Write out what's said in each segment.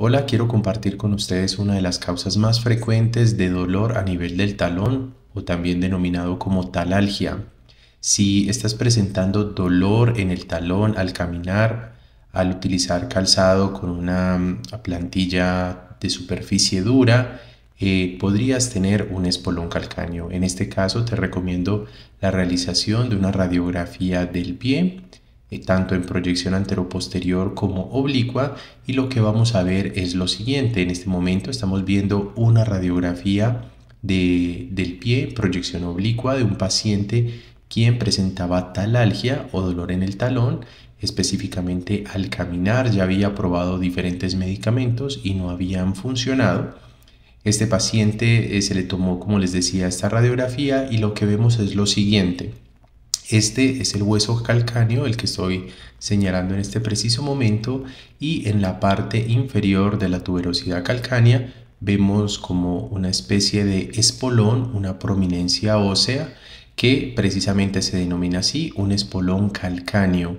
Hola, quiero compartir con ustedes una de las causas más frecuentes de dolor a nivel del talón o también denominado como talalgia. Si estás presentando dolor en el talón al caminar, al utilizar calzado con una mm, plantilla de superficie dura, eh, podrías tener un espolón calcáneo. En este caso te recomiendo la realización de una radiografía del pie tanto en proyección anteroposterior como oblicua y lo que vamos a ver es lo siguiente. En este momento estamos viendo una radiografía del pie, proyección oblicua de un paciente quien presentaba talalgia o dolor en el talón, específicamente al caminar ya había probado diferentes medicamentos y no habían funcionado. Este paciente eh, se le tomó, como les decía, esta radiografía y lo que vemos es lo siguiente. Este es el hueso calcáneo, el que estoy señalando en este preciso momento, y en la parte inferior de la tuberosidad calcánea vemos como una especie de espolón, una prominencia ósea, que precisamente se denomina así un espolón calcáneo.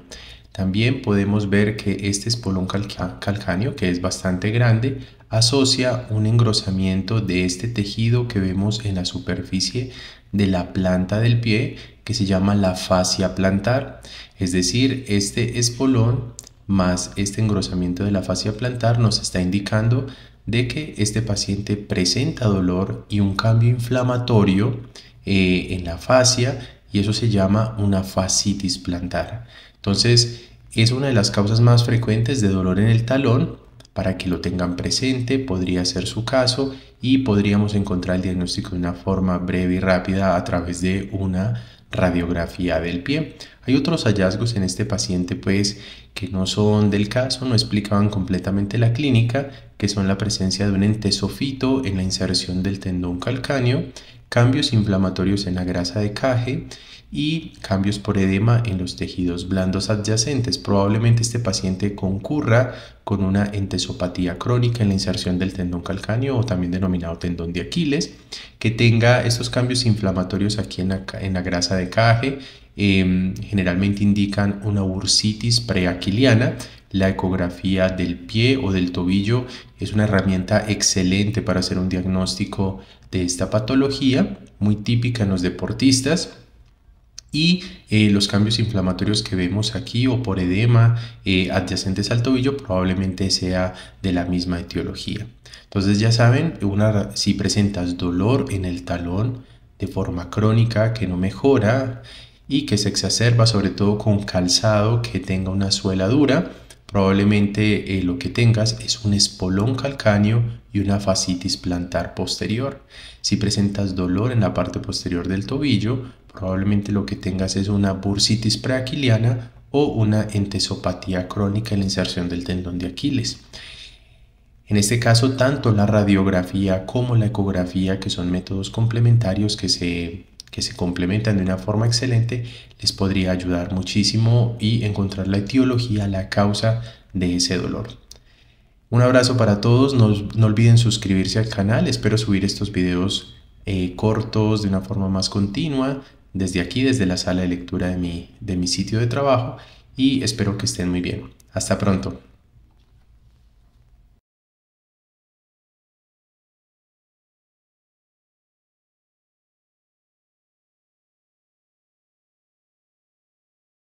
También podemos ver que este espolón calcáneo, que es bastante grande, asocia un engrosamiento de este tejido que vemos en la superficie de la planta del pie, que se llama la fascia plantar. Es decir, este espolón más este engrosamiento de la fascia plantar nos está indicando de que este paciente presenta dolor y un cambio inflamatorio eh, en la fascia y eso se llama una fascitis plantar. Entonces, es una de las causas más frecuentes de dolor en el talón. Para que lo tengan presente, podría ser su caso y podríamos encontrar el diagnóstico de una forma breve y rápida a través de una radiografía del pie. Hay otros hallazgos en este paciente pues que no son del caso, no explicaban completamente la clínica, que son la presencia de un entesofito en la inserción del tendón calcáneo, cambios inflamatorios en la grasa de caje y cambios por edema en los tejidos blandos adyacentes. Probablemente este paciente concurra con una entesopatía crónica en la inserción del tendón calcáneo o también denominado tendón de Aquiles, que tenga estos cambios inflamatorios aquí en la, grasa de caje. Em, generalmente indican una bursitis preaquiliana la ecografía del pie o del tobillo es una herramienta excelente para hacer un diagnóstico de esta patología, muy típica en los deportistas. Y eh, los cambios inflamatorios que vemos aquí o por edema eh, adyacentes al tobillo probablemente sea de la misma etiología. Entonces ya saben, si presentas dolor en el talón de forma crónica que no mejora y que se exacerba sobre todo con calzado que tenga una suela dura, Probablemente eh, lo que tengas es un espolón calcáneo y una fascitis plantar posterior. Si presentas dolor en la parte posterior del tobillo, probablemente lo que tengas es una bursitis preaquiliana o una entesopatía crónica en la inserción del tendón de Aquiles. En este caso, tanto la radiografía como la ecografía, que son métodos complementarios que se que se complementan de una forma excelente, les podría ayudar muchísimo y encontrar la etiología, la causa de ese dolor. Un abrazo para todos, no, olviden suscribirse al canal, espero subir estos videos eh, cortos de una forma más continua desde aquí, desde la sala de lectura de mi, de mi sitio de trabajo y espero que estén muy bien. Hasta pronto.